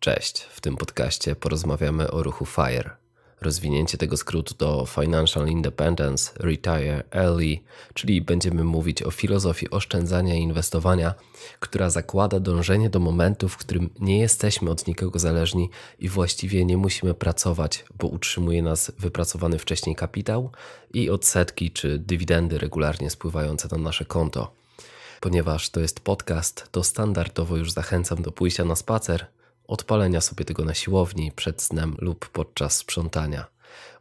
Cześć, w tym podcaście porozmawiamy o ruchu FIRE. Rozwinięcie tego skrótu to Financial Independence Retire Early, czyli będziemy mówić o filozofii oszczędzania i inwestowania, która zakłada dążenie do momentu, w którym nie jesteśmy od nikogo zależni i właściwie nie musimy pracować, bo utrzymuje nas wypracowany wcześniej kapitał i odsetki czy dywidendy regularnie spływające na nasze konto. Ponieważ to jest podcast, to standardowo już zachęcam do pójścia na spacer, odpalenia sobie tego na siłowni, przed snem lub podczas sprzątania.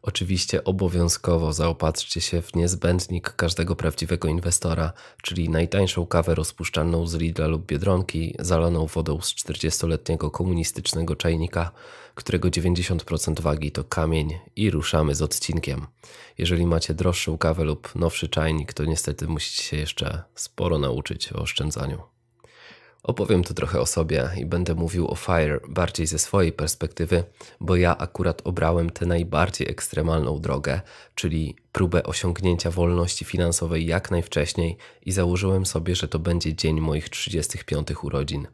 Oczywiście obowiązkowo zaopatrzcie się w niezbędnik każdego prawdziwego inwestora, czyli najtańszą kawę rozpuszczalną z Lidla lub Biedronki, zalaną wodą z 40-letniego komunistycznego czajnika, którego 90% wagi to kamień i ruszamy z odcinkiem. Jeżeli macie droższą kawę lub nowszy czajnik, to niestety musicie się jeszcze sporo nauczyć o oszczędzaniu. Opowiem tu trochę o sobie i będę mówił o Fire bardziej ze swojej perspektywy, bo ja akurat obrałem tę najbardziej ekstremalną drogę, czyli próbę osiągnięcia wolności finansowej jak najwcześniej i założyłem sobie, że to będzie dzień moich 35 urodzin.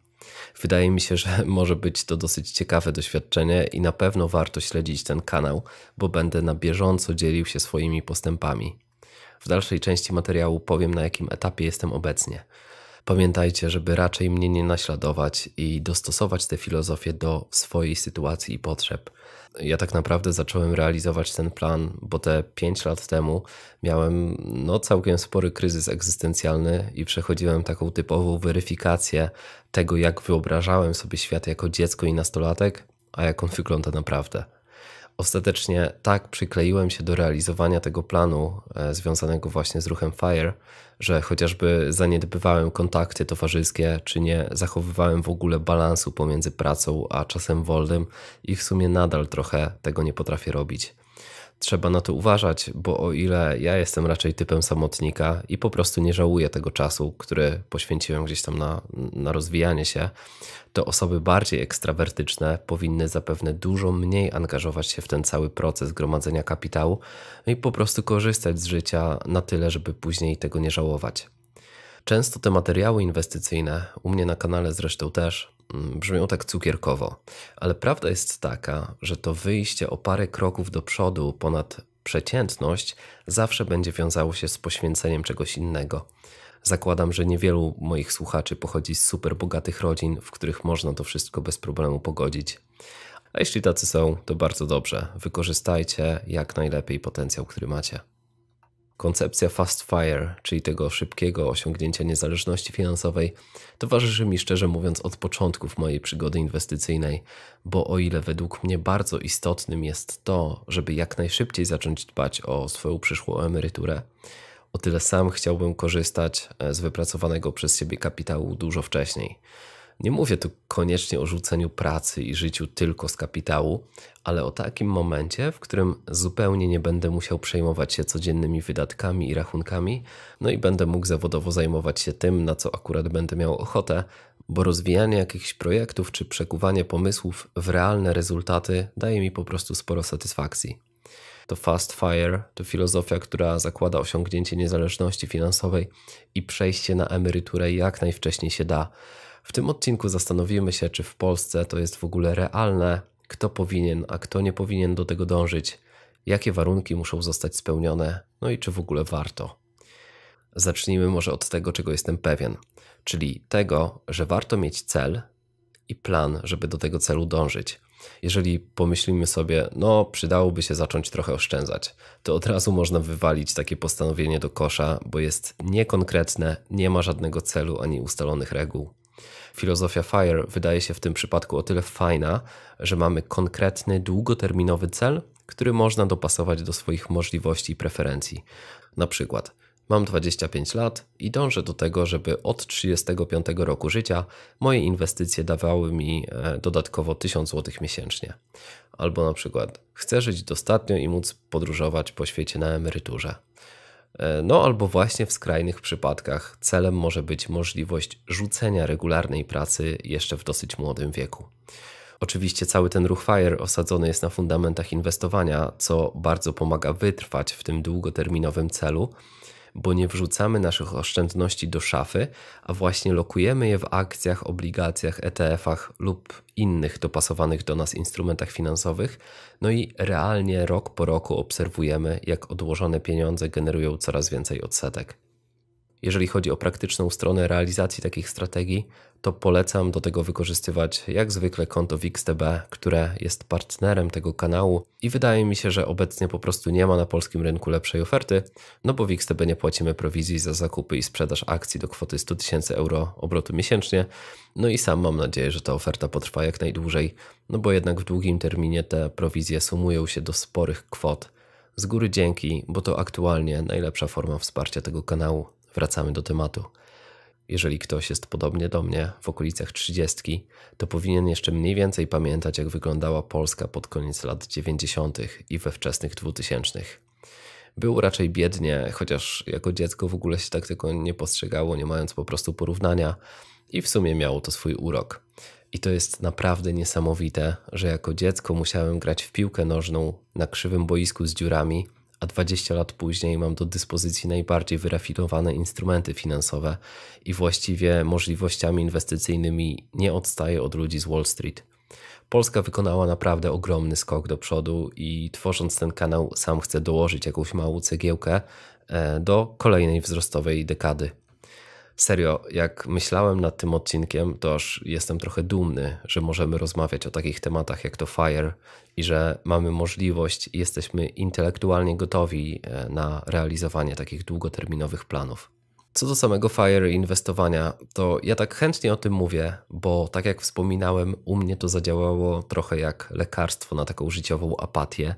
Wydaje mi się, że może być to dosyć ciekawe doświadczenie i na pewno warto śledzić ten kanał, bo będę na bieżąco dzielił się swoimi postępami. W dalszej części materiału powiem, na jakim etapie jestem obecnie. Pamiętajcie, żeby raczej mnie nie naśladować i dostosować tę filozofię do swojej sytuacji i potrzeb. Ja tak naprawdę zacząłem realizować ten plan, bo te 5 lat temu miałem no, całkiem spory kryzys egzystencjalny i przechodziłem taką typową weryfikację tego, jak wyobrażałem sobie świat jako dziecko i nastolatek, a jak on wygląda naprawdę. Ostatecznie tak przykleiłem się do realizowania tego planu e, związanego właśnie z ruchem FIRE, że chociażby zaniedbywałem kontakty towarzyskie, czy nie zachowywałem w ogóle balansu pomiędzy pracą a czasem wolnym i w sumie nadal trochę tego nie potrafię robić trzeba na to uważać, bo o ile ja jestem raczej typem samotnika i po prostu nie żałuję tego czasu, który poświęciłem gdzieś tam na, na rozwijanie się, to osoby bardziej ekstrawertyczne powinny zapewne dużo mniej angażować się w ten cały proces gromadzenia kapitału i po prostu korzystać z życia na tyle, żeby później tego nie żałować. Często te materiały inwestycyjne, u mnie na kanale zresztą też, Mm, brzmią tak cukierkowo, ale prawda jest taka, że to wyjście o parę kroków do przodu ponad przeciętność zawsze będzie wiązało się z poświęceniem czegoś innego. Zakładam, że niewielu moich słuchaczy pochodzi z super bogatych rodzin, w których można to wszystko bez problemu pogodzić. A jeśli tacy są, to bardzo dobrze. Wykorzystajcie jak najlepiej potencjał, który macie. Koncepcja fast fire, czyli tego szybkiego osiągnięcia niezależności finansowej, towarzyszy mi szczerze mówiąc od początków mojej przygody inwestycyjnej, bo o ile według mnie bardzo istotnym jest to, żeby jak najszybciej zacząć dbać o swoją przyszłą emeryturę, o tyle sam chciałbym korzystać e, z wypracowanego przez siebie kapitału dużo wcześniej. Nie mówię tu koniecznie o rzuceniu pracy i życiu tylko z kapitału, ale o takim momencie, w którym zupełnie nie będę musiał przejmować się codziennymi wydatkami i rachunkami, no i będę mógł zawodowo zajmować się tym, na co akurat będę miał ochotę, bo rozwijanie jakichś projektów czy przekuwanie pomysłów w realne rezultaty daje mi po prostu sporo satysfakcji. To fast fire to filozofia, która zakłada osiągnięcie niezależności finansowej i przejście na emeryturę jak najwcześniej się da. W tym odcinku zastanowimy się, czy w Polsce to jest w ogóle realne, kto powinien, a kto nie powinien do tego dążyć, jakie warunki muszą zostać spełnione, no i czy w ogóle warto. Zacznijmy może od tego, czego jestem pewien, czyli tego, że warto mieć cel i plan, żeby do tego celu dążyć. Jeżeli pomyślimy sobie, no przydałoby się zacząć trochę oszczędzać, to od razu można wywalić takie postanowienie do kosza, bo jest niekonkretne, nie ma żadnego celu ani ustalonych reguł. Filozofia FIRE wydaje się w tym przypadku o tyle fajna, że mamy konkretny, długoterminowy cel, który można dopasować do swoich możliwości i preferencji. Na przykład, mam 25 lat i dążę do tego, żeby od 35 roku życia moje inwestycje dawały mi e, dodatkowo 1000 zł miesięcznie. Albo na przykład, chcę żyć dostatnio i móc podróżować po świecie na emeryturze. E, no albo właśnie w skrajnych przypadkach celem może być możliwość rzucenia regularnej pracy jeszcze w dosyć młodym wieku. Oczywiście cały ten ruch FIRE osadzony jest na fundamentach inwestowania, co bardzo pomaga wytrwać w tym długoterminowym celu, bo nie wrzucamy naszych oszczędności do szafy, a właśnie lokujemy je w akcjach, obligacjach, ETF-ach lub innych dopasowanych do nas instrumentach finansowych. No i realnie rok po roku obserwujemy, jak odłożone pieniądze generują coraz więcej odsetek. Jeżeli chodzi o praktyczną stronę realizacji takich strategii, to polecam do tego wykorzystywać jak zwykle konto XTB, które jest partnerem tego kanału i wydaje mi się, że obecnie po prostu nie ma na polskim rynku lepszej oferty, no bo w XTB nie płacimy prowizji za zakupy i sprzedaż akcji do kwoty 100 tysięcy euro obrotu miesięcznie. No i sam mam nadzieję, że ta oferta potrwa jak najdłużej, no bo jednak w długim terminie te prowizje sumują się do sporych kwot. Z góry dzięki, bo to aktualnie najlepsza forma wsparcia tego kanału wracamy do tematu. Jeżeli ktoś jest podobnie do mnie, w okolicach 30, to powinien jeszcze mniej więcej pamiętać, jak wyglądała Polska pod koniec lat 90. i we wczesnych 2000. Był raczej biednie, chociaż jako dziecko w ogóle się tak tego nie postrzegało, nie mając po prostu porównania, i w sumie miało to swój urok. I to jest naprawdę niesamowite, że jako dziecko musiałem grać w piłkę nożną na krzywym boisku z dziurami a 20 lat później mam do dyspozycji najbardziej wyrafinowane instrumenty finansowe i właściwie możliwościami inwestycyjnymi nie odstaję od ludzi z Wall Street. Polska wykonała naprawdę ogromny skok do przodu i tworząc ten kanał sam chcę dołożyć jakąś małą cegiełkę e, do kolejnej wzrostowej dekady serio, jak myślałem nad tym odcinkiem, to aż jestem trochę dumny, że możemy rozmawiać o takich tematach jak to FIRE i że mamy możliwość, jesteśmy intelektualnie gotowi e, na realizowanie takich długoterminowych planów. Co do samego FIRE i inwestowania, to ja tak chętnie o tym mówię, bo tak jak wspominałem, u mnie to zadziałało trochę jak lekarstwo na taką życiową apatię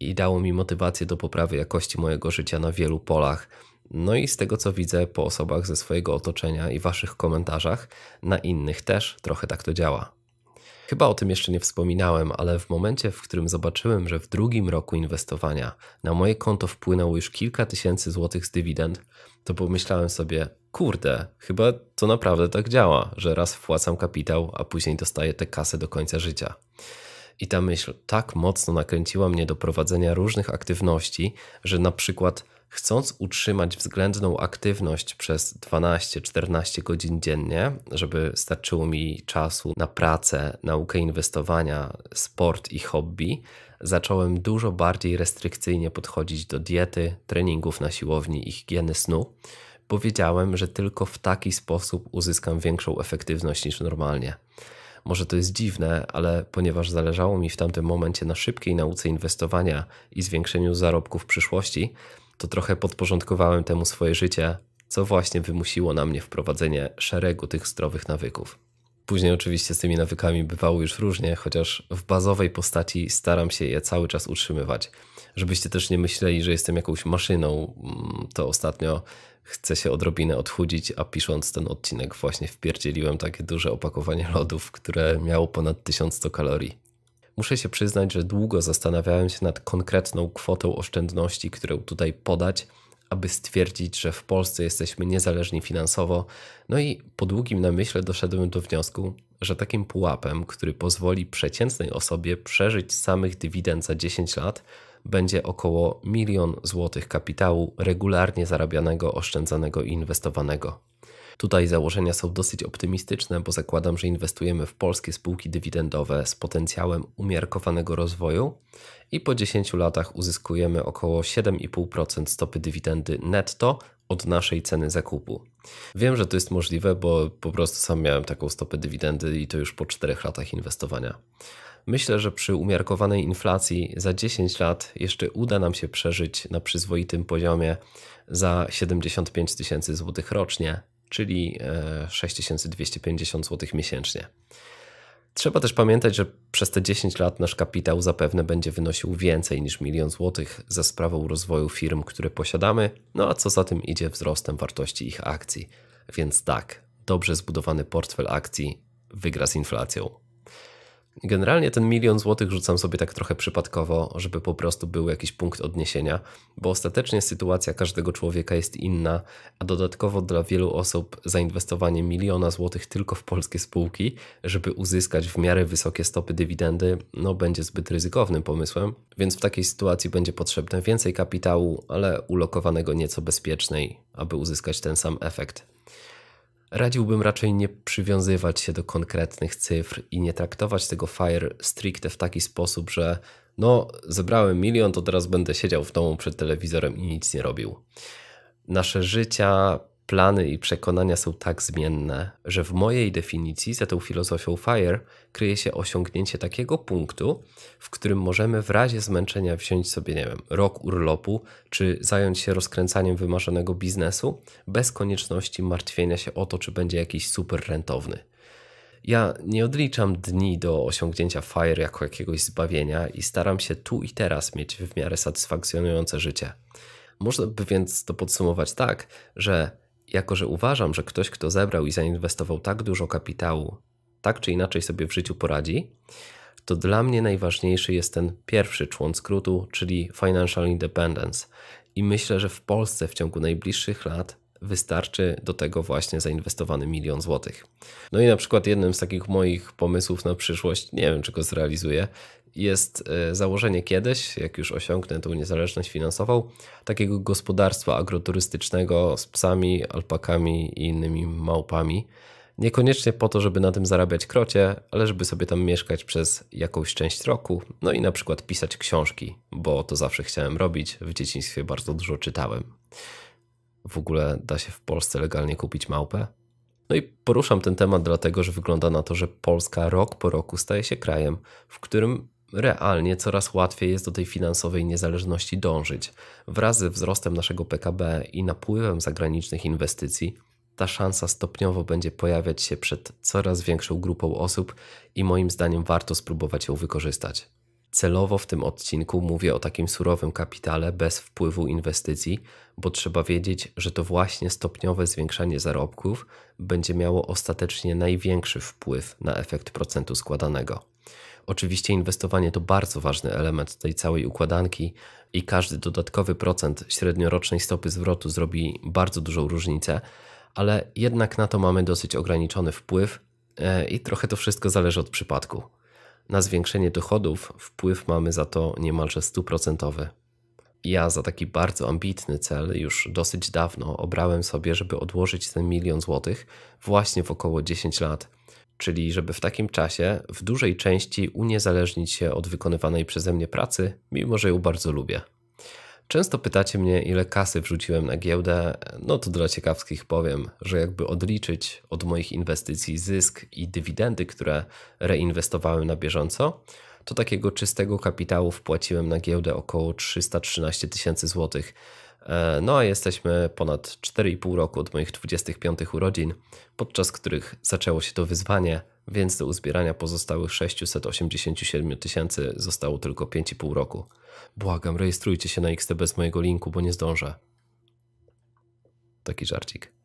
i dało mi motywację do poprawy jakości mojego życia na wielu polach no i z tego co widzę po osobach ze swojego otoczenia i waszych komentarzach, na innych też trochę tak to działa. Chyba o tym jeszcze nie wspominałem, ale w momencie, w którym zobaczyłem, że w drugim roku inwestowania na moje konto wpłynęło już kilka tysięcy złotych z dywidend, to pomyślałem sobie, kurde, chyba to naprawdę tak działa, że raz wpłacam kapitał, a później dostaję tę kasę do końca życia. I ta myśl tak mocno nakręciła mnie do prowadzenia różnych aktywności, że na przykład Chcąc utrzymać względną aktywność przez 12-14 godzin dziennie, żeby starczyło mi czasu na pracę, naukę inwestowania, sport i hobby, zacząłem dużo bardziej restrykcyjnie podchodzić do diety, treningów na siłowni i higieny snu. Powiedziałem, że tylko w taki sposób uzyskam większą efektywność niż normalnie. Może to jest dziwne, ale ponieważ zależało mi w tamtym momencie na szybkiej nauce inwestowania i zwiększeniu zarobków w przyszłości, to trochę podporządkowałem temu swoje życie, co właśnie wymusiło na mnie wprowadzenie szeregu tych zdrowych nawyków. Później oczywiście z tymi nawykami bywało już różnie, chociaż w bazowej postaci staram się je cały czas utrzymywać. Żebyście też nie myśleli, że jestem jakąś maszyną, mm, to ostatnio chcę się odrobinę odchudzić, a pisząc ten odcinek właśnie wpierdzieliłem takie duże opakowanie lodów, które miało ponad 1100 kalorii. Muszę się przyznać, że długo zastanawiałem się nad konkretną kwotą oszczędności, którą tutaj podać, aby stwierdzić, że w Polsce jesteśmy niezależni finansowo. No i po długim namyśle doszedłem do wniosku, że takim pułapem, który pozwoli przeciętnej osobie przeżyć samych dywidend za 10 lat, będzie około milion złotych kapitału regularnie zarabianego, oszczędzanego i inwestowanego. Tutaj założenia są dosyć optymistyczne, bo zakładam, że inwestujemy w polskie spółki dywidendowe z potencjałem umiarkowanego rozwoju i po 10 latach uzyskujemy około 7,5% stopy dywidendy netto od naszej ceny zakupu. Wiem, że to jest możliwe, bo po prostu sam miałem taką stopę dywidendy i to już po 4 latach inwestowania. Myślę, że przy umiarkowanej inflacji za 10 lat jeszcze uda nam się przeżyć na przyzwoitym poziomie za 75 tysięcy złotych rocznie czyli 6250 e, zł miesięcznie. Trzeba też pamiętać, że przez te 10 lat nasz kapitał zapewne będzie wynosił więcej niż milion złotych ze sprawą rozwoju firm, które posiadamy, no a co za tym idzie wzrostem wartości ich akcji. Więc tak, dobrze zbudowany portfel akcji wygra z inflacją. Generalnie ten milion złotych rzucam sobie tak trochę przypadkowo, żeby po prostu był jakiś punkt odniesienia, bo ostatecznie sytuacja każdego człowieka jest inna, a dodatkowo dla wielu osób zainwestowanie miliona złotych tylko w polskie spółki, żeby uzyskać w miarę wysokie stopy dywidendy, no będzie zbyt ryzykownym pomysłem, więc w takiej sytuacji będzie potrzebne więcej kapitału, ale ulokowanego nieco bezpieczniej, aby uzyskać ten sam efekt radziłbym raczej nie przywiązywać się do konkretnych cyfr i nie traktować tego FIRE stricte w taki sposób, że no, zebrałem milion, to teraz będę siedział w domu przed telewizorem i nic nie robił. Nasze życia plany i przekonania są tak zmienne, że w mojej definicji za tą filozofią FIRE kryje się osiągnięcie takiego punktu, w którym możemy w razie zmęczenia wziąć sobie, nie wiem, rok urlopu, czy zająć się rozkręcaniem wymarzonego biznesu, bez konieczności martwienia się o to, czy będzie jakiś super rentowny. Ja nie odliczam dni do osiągnięcia FIRE jako jakiegoś zbawienia i staram się tu i teraz mieć w miarę satysfakcjonujące życie. Można by więc to podsumować tak, że jako, że uważam, że ktoś, kto zebrał i zainwestował tak dużo kapitału, tak czy inaczej sobie w życiu poradzi, to dla mnie najważniejszy jest ten pierwszy człon skrótu, czyli Financial Independence. I myślę, że w Polsce w ciągu najbliższych lat wystarczy do tego właśnie zainwestowany milion złotych. No i na przykład jednym z takich moich pomysłów na przyszłość, nie wiem czy go zrealizuję, jest e, założenie kiedyś, jak już osiągnę tą niezależność finansową, takiego gospodarstwa agroturystycznego z psami, alpakami i innymi małpami. Niekoniecznie po to, żeby na tym zarabiać krocie, ale żeby sobie tam mieszkać przez jakąś część roku, no i na przykład pisać książki, bo to zawsze chciałem robić. W dzieciństwie bardzo dużo czytałem. W ogóle da się w Polsce legalnie kupić małpę? No i poruszam ten temat dlatego, że wygląda na to, że Polska rok po roku staje się krajem, w którym realnie coraz łatwiej jest do tej finansowej niezależności dążyć. Wraz ze wzrostem naszego PKB i napływem zagranicznych inwestycji, ta szansa stopniowo będzie pojawiać się przed coraz większą grupą osób i moim zdaniem warto spróbować ją wykorzystać. Celowo w tym odcinku mówię o takim surowym kapitale bez wpływu inwestycji, bo trzeba wiedzieć, że to właśnie stopniowe zwiększanie zarobków będzie miało ostatecznie największy wpływ na efekt procentu składanego. Oczywiście inwestowanie to bardzo ważny element tej całej układanki i każdy dodatkowy procent średniorocznej stopy zwrotu zrobi bardzo dużą różnicę, ale jednak na to mamy dosyć ograniczony wpływ e, i trochę to wszystko zależy od przypadku. Na zwiększenie dochodów wpływ mamy za to niemalże stuprocentowy. Ja za taki bardzo ambitny cel już dosyć dawno obrałem sobie, żeby odłożyć ten milion złotych właśnie w około 10 lat czyli żeby w takim czasie w dużej części uniezależnić się od wykonywanej przeze mnie pracy, mimo że ją bardzo lubię. Często pytacie mnie, ile kasy wrzuciłem na giełdę. No to dla ciekawskich powiem, że jakby odliczyć od moich inwestycji zysk i dywidendy, które reinwestowałem na bieżąco, to takiego czystego kapitału wpłaciłem na giełdę około 313 tysięcy złotych E, no a jesteśmy ponad 4,5 roku od moich 25 urodzin, podczas których zaczęło się to wyzwanie, więc do uzbierania pozostałych 687 tysięcy zostało tylko 5,5 roku. Błagam, rejestrujcie się na XT bez mojego linku, bo nie zdążę. Taki żarcik.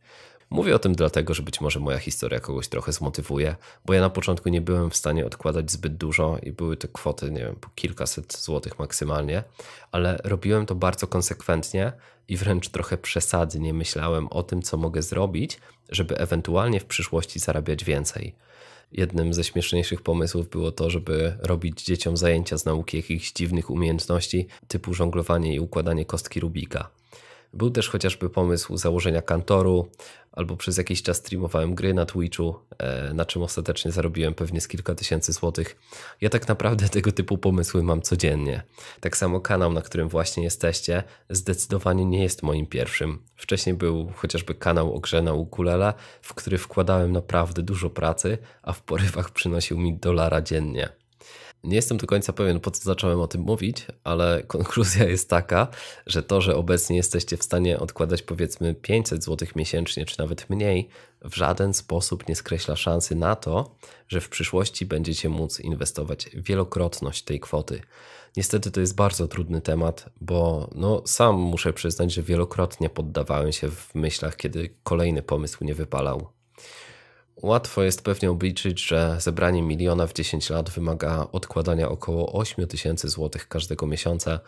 Mówię o tym dlatego, że być może moja historia kogoś trochę zmotywuje, bo ja na początku nie byłem w stanie odkładać zbyt dużo i były to kwoty, nie wiem, po kilkaset złotych maksymalnie, ale robiłem to bardzo konsekwentnie i wręcz trochę przesadnie myślałem o tym, co mogę zrobić, żeby ewentualnie w przyszłości zarabiać więcej. Jednym ze śmieszniejszych pomysłów było to, żeby robić dzieciom zajęcia z nauki jakichś dziwnych umiejętności typu żonglowanie i układanie kostki Rubika. Był też chociażby pomysł założenia kantoru, albo przez jakiś czas streamowałem gry na Twitchu, e, na czym ostatecznie zarobiłem pewnie z kilka tysięcy złotych. Ja tak naprawdę tego typu pomysły mam codziennie. Tak samo kanał, na którym właśnie jesteście, zdecydowanie nie jest moim pierwszym. Wcześniej był chociażby kanał o grze na ukulele, w który wkładałem naprawdę dużo pracy, a w porywach przynosił mi dolara dziennie nie jestem do końca pewien, po co zacząłem o tym mówić, ale konkluzja jest taka, że to, że obecnie jesteście w stanie odkładać powiedzmy 500 zł miesięcznie, czy nawet mniej, w żaden sposób nie skreśla szansy na to, że w przyszłości będziecie móc inwestować wielokrotność tej kwoty. Niestety to jest bardzo trudny temat, bo no, sam muszę przyznać, że wielokrotnie poddawałem się w myślach, kiedy kolejny pomysł nie wypalał. Łatwo jest pewnie obliczyć, że zebranie miliona w 10 lat wymaga odkładania około 8 tysięcy złotych każdego miesiąca,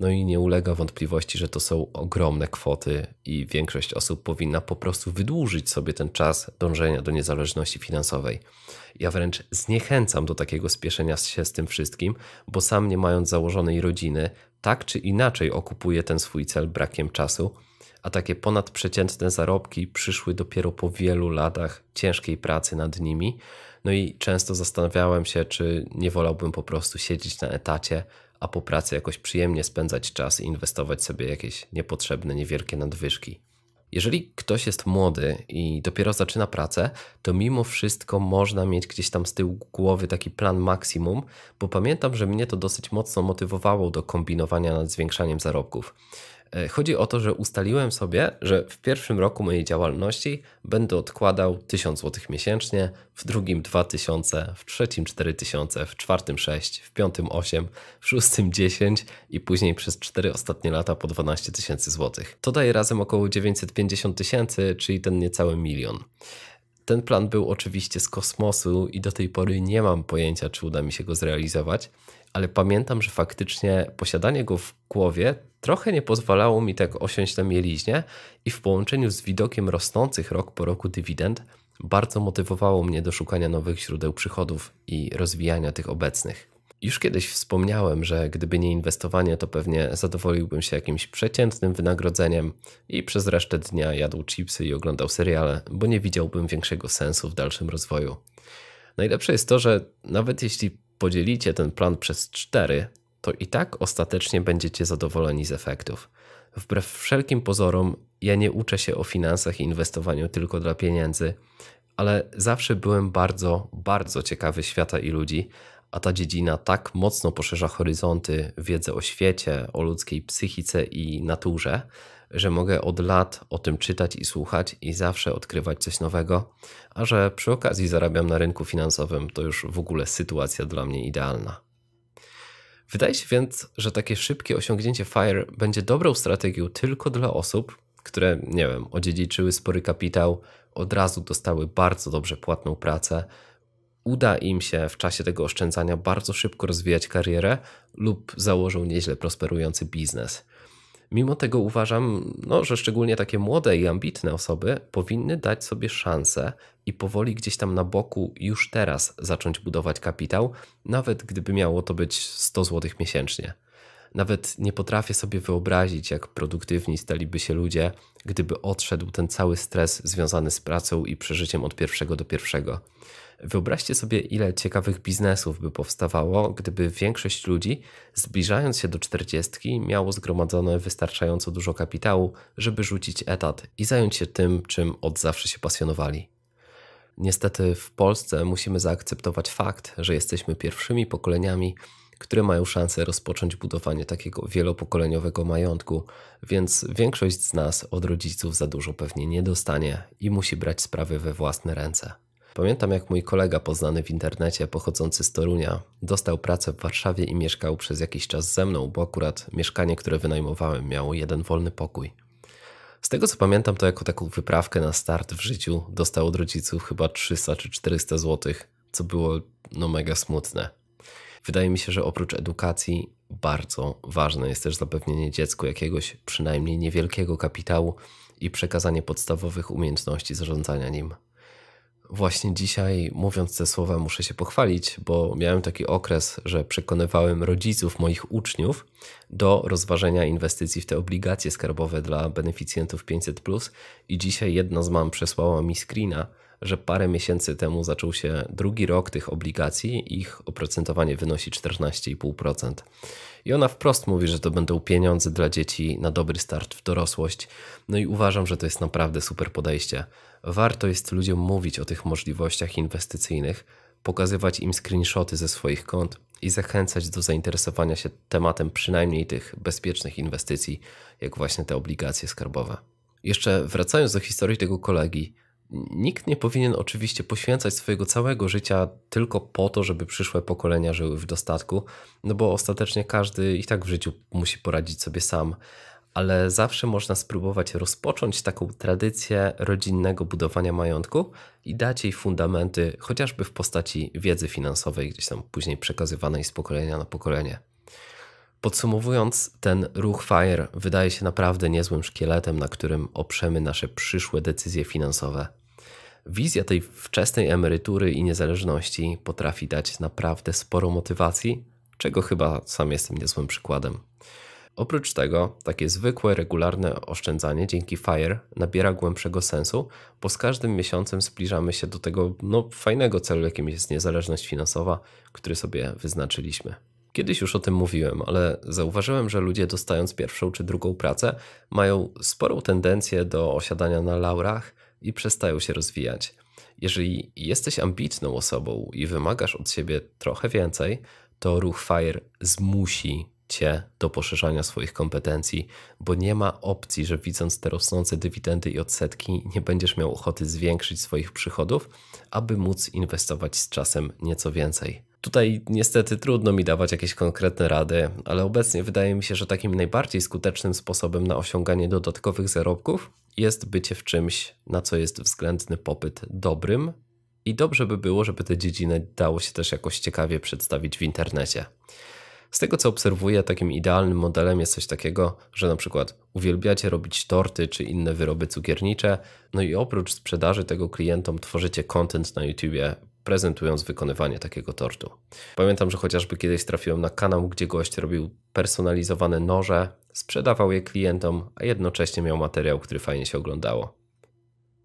no i nie ulega wątpliwości, że to są ogromne kwoty i większość osób powinna po prostu wydłużyć sobie ten czas dążenia do niezależności finansowej. Ja wręcz zniechęcam do takiego spieszenia się z tym wszystkim, bo sam nie mając założonej rodziny, tak czy inaczej okupuję ten swój cel brakiem czasu – a takie ponadprzeciętne zarobki przyszły dopiero po wielu latach ciężkiej pracy nad nimi. No i często zastanawiałem się, czy nie wolałbym po prostu siedzieć na etacie, a po pracy jakoś przyjemnie spędzać czas i inwestować sobie jakieś niepotrzebne, niewielkie nadwyżki. Jeżeli ktoś jest młody i dopiero zaczyna pracę, to mimo wszystko można mieć gdzieś tam z tyłu głowy taki plan maksimum, bo pamiętam, że mnie to dosyć mocno motywowało do kombinowania nad zwiększaniem zarobków. E, chodzi o to, że ustaliłem sobie, że w pierwszym roku mojej działalności będę odkładał 1000 zł miesięcznie, w drugim 2000, w trzecim 4000, w czwartym 6, w piątym 8, w szóstym 10 i później przez 4 ostatnie lata po 12 tysięcy złotych. To daje razem około 950 tysięcy, czyli ten niecały milion. Ten plan był oczywiście z kosmosu i do tej pory nie mam pojęcia, czy uda mi się go zrealizować, ale pamiętam, że faktycznie posiadanie go w głowie trochę nie pozwalało mi tak osiąść na mieliźnie i w połączeniu z widokiem rosnących rok po roku dywidend bardzo motywowało mnie do szukania nowych źródeł przychodów i rozwijania tych obecnych. Już kiedyś wspomniałem, że gdyby nie inwestowanie, to pewnie zadowoliłbym się jakimś przeciętnym wynagrodzeniem i przez resztę dnia jadł chipsy i oglądał seriale, bo nie widziałbym większego sensu w dalszym rozwoju. Najlepsze jest to, że nawet jeśli podzielicie ten plan przez 4, to i tak ostatecznie będziecie zadowoleni z efektów. Wbrew wszelkim pozorom, ja nie uczę się o finansach i inwestowaniu tylko dla pieniędzy, ale zawsze byłem bardzo, bardzo ciekawy świata i ludzi, a ta dziedzina tak mocno poszerza horyzonty, wiedzę o świecie, o ludzkiej psychice i naturze, że mogę od lat o tym czytać i słuchać i zawsze odkrywać coś nowego, a że przy okazji zarabiam na rynku finansowym, to już w ogóle sytuacja dla mnie idealna. Wydaje się więc, że takie szybkie osiągnięcie FIRE będzie dobrą strategią tylko dla osób, które, nie wiem, odziedziczyły spory kapitał, od razu dostały bardzo dobrze płatną pracę, uda im się w czasie tego oszczędzania bardzo szybko rozwijać karierę lub założą nieźle prosperujący biznes. Mimo tego uważam, no, że szczególnie takie młode i ambitne osoby powinny dać sobie szansę i powoli gdzieś tam na boku już teraz zacząć budować kapitał, nawet gdyby miało to być 100 zł miesięcznie. Nawet nie potrafię sobie wyobrazić, jak produktywni staliby się ludzie, gdyby odszedł ten cały stres związany z pracą i przeżyciem od pierwszego do pierwszego. Wyobraźcie sobie, ile ciekawych biznesów by powstawało, gdyby większość ludzi, zbliżając się do czterdziestki, miało zgromadzone wystarczająco dużo kapitału, żeby rzucić etat i zająć się tym, czym od zawsze się pasjonowali. Niestety w Polsce musimy zaakceptować fakt, że jesteśmy pierwszymi pokoleniami, które mają szansę rozpocząć budowanie takiego wielopokoleniowego majątku, więc większość z nas od rodziców za dużo pewnie nie dostanie i musi brać sprawy we własne ręce. Pamiętam, jak mój kolega poznany w internecie, pochodzący z Torunia, dostał pracę w Warszawie i mieszkał przez jakiś czas ze mną, bo akurat mieszkanie, które wynajmowałem, miało jeden wolny pokój. Z tego co pamiętam, to jako taką wyprawkę na start w życiu dostał od rodziców chyba 300 czy 400 zł, co było no mega smutne. Wydaje mi się, że oprócz edukacji bardzo ważne jest też zapewnienie dziecku jakiegoś przynajmniej niewielkiego kapitału i przekazanie podstawowych umiejętności zarządzania nim. Właśnie dzisiaj, mówiąc te słowa, muszę się pochwalić, bo miałem taki okres, że przekonywałem rodziców moich uczniów do rozważenia inwestycji w te obligacje skarbowe dla beneficjentów 500. I dzisiaj jedna z mam przesłała mi screena, że parę miesięcy temu zaczął się drugi rok tych obligacji, ich oprocentowanie wynosi 14,5%. I ona wprost mówi, że to będą pieniądze dla dzieci na dobry start w dorosłość. No i uważam, że to jest naprawdę super podejście Warto jest ludziom mówić o tych możliwościach inwestycyjnych, pokazywać im screenshoty ze swoich kont i zachęcać do zainteresowania się tematem przynajmniej tych bezpiecznych inwestycji, jak właśnie te obligacje skarbowe. Jeszcze wracając do historii tego kolegi, nikt nie powinien oczywiście poświęcać swojego całego życia tylko po to, żeby przyszłe pokolenia żyły w dostatku, no bo ostatecznie każdy i tak w życiu musi poradzić sobie sam ale zawsze można spróbować rozpocząć taką tradycję rodzinnego budowania majątku i dać jej fundamenty, chociażby w postaci wiedzy finansowej, gdzieś tam później przekazywanej z pokolenia na pokolenie. Podsumowując, ten ruch FIRE wydaje się naprawdę niezłym szkieletem, na którym oprzemy nasze przyszłe decyzje finansowe. Wizja tej wczesnej emerytury i niezależności potrafi dać naprawdę sporo motywacji, czego chyba sam jestem niezłym przykładem. Oprócz tego, takie zwykłe, regularne oszczędzanie dzięki FIRE nabiera głębszego sensu, bo z każdym miesiącem zbliżamy się do tego no, fajnego celu, jakim jest niezależność finansowa, który sobie wyznaczyliśmy. Kiedyś już o tym mówiłem, ale zauważyłem, że ludzie dostając pierwszą czy drugą pracę mają sporą tendencję do osiadania na laurach i przestają się rozwijać. Jeżeli jesteś ambitną osobą i wymagasz od siebie trochę więcej, to ruch FIRE zmusi Cię do poszerzania swoich kompetencji, bo nie ma opcji, że widząc te rosnące dywidendy i odsetki, nie będziesz miał ochoty zwiększyć swoich przychodów, aby móc inwestować z czasem nieco więcej. Tutaj niestety trudno mi dawać jakieś konkretne rady, ale obecnie wydaje mi się, że takim najbardziej skutecznym sposobem na osiąganie dodatkowych zarobków jest bycie w czymś, na co jest względny popyt dobrym i dobrze by było, żeby tę dziedzinę dało się też jakoś ciekawie przedstawić w internecie. Z tego co obserwuję, takim idealnym modelem jest coś takiego, że na przykład uwielbiacie robić torty czy inne wyroby cukiernicze, no i oprócz sprzedaży tego klientom tworzycie content na YouTubie, prezentując wykonywanie takiego tortu. Pamiętam, że chociażby kiedyś trafiłem na kanał, gdzie gość robił personalizowane noże, sprzedawał je klientom, a jednocześnie miał materiał, który fajnie się oglądało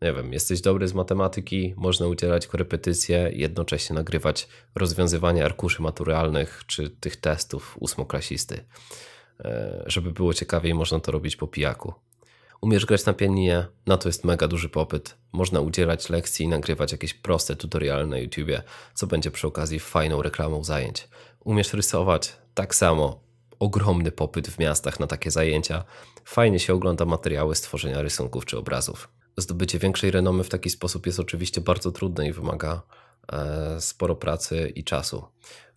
nie wiem, jesteś dobry z matematyki, można udzielać korepetycje, jednocześnie nagrywać rozwiązywanie arkuszy maturalnych czy tych testów ósmoklasisty. E, żeby było ciekawiej, można to robić po pijaku. Umiesz grać na pianinie? Na to jest mega duży popyt. Można udzielać lekcji i nagrywać jakieś proste tutoriale na YouTubie, co będzie przy okazji fajną reklamą zajęć. Umiesz rysować? Tak samo. Ogromny popyt w miastach na takie zajęcia. Fajnie się ogląda materiały stworzenia tworzenia rysunków czy obrazów zdobycie większej renomy w taki sposób jest oczywiście bardzo trudne i wymaga e, sporo pracy i czasu.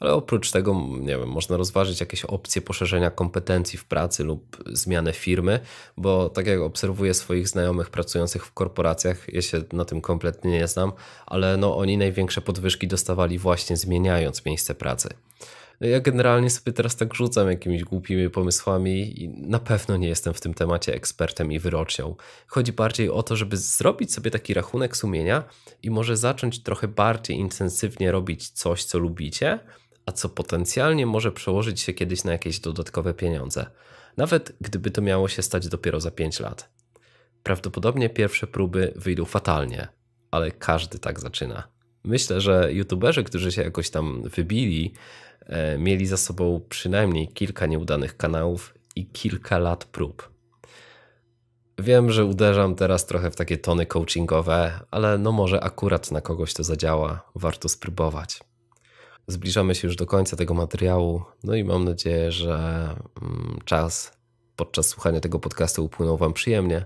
Ale oprócz tego, nie wiem, można rozważyć jakieś opcje poszerzenia kompetencji w pracy lub zmianę firmy, bo tak jak obserwuję swoich znajomych pracujących w korporacjach, ja się na tym kompletnie nie znam, ale no oni największe podwyżki dostawali właśnie zmieniając miejsce pracy. No ja generalnie sobie teraz tak rzucam jakimiś głupimi pomysłami i na pewno nie jestem w tym temacie ekspertem i wyrocznią. Chodzi bardziej o to, żeby zrobić sobie taki rachunek sumienia i może zacząć trochę bardziej intensywnie robić coś, co lubicie, a co potencjalnie może przełożyć się kiedyś na jakieś dodatkowe pieniądze. Nawet gdyby to miało się stać dopiero za 5 lat. Prawdopodobnie pierwsze próby wyjdą fatalnie, ale każdy tak zaczyna. Myślę, że youtuberzy, którzy się jakoś tam wybili, E, mieli za sobą przynajmniej kilka nieudanych kanałów i kilka lat prób. Wiem, że uderzam teraz trochę w takie tony coachingowe, ale no może akurat na kogoś to zadziała, warto spróbować. Zbliżamy się już do końca tego materiału, no i mam nadzieję, że mm, czas podczas słuchania tego podcastu upłynął Wam przyjemnie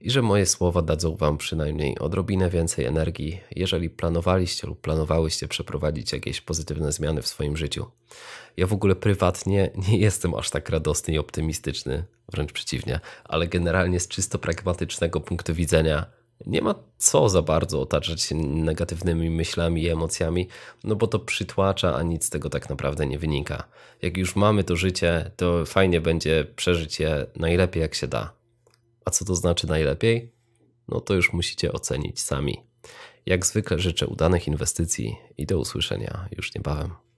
i że moje słowa dadzą Wam przynajmniej odrobinę więcej energii, jeżeli planowaliście lub planowałyście przeprowadzić jakieś pozytywne zmiany w swoim życiu. Ja w ogóle prywatnie nie jestem aż tak radosny i optymistyczny, wręcz przeciwnie, ale generalnie z czysto pragmatycznego punktu widzenia nie ma co za bardzo otaczać się negatywnymi myślami i emocjami, no bo to przytłacza, a nic z tego tak naprawdę nie wynika. Jak już mamy to życie, to fajnie będzie przeżyć je najlepiej jak się da. A co to znaczy najlepiej? No to już musicie ocenić sami. Jak zwykle życzę udanych inwestycji i do usłyszenia już niebawem.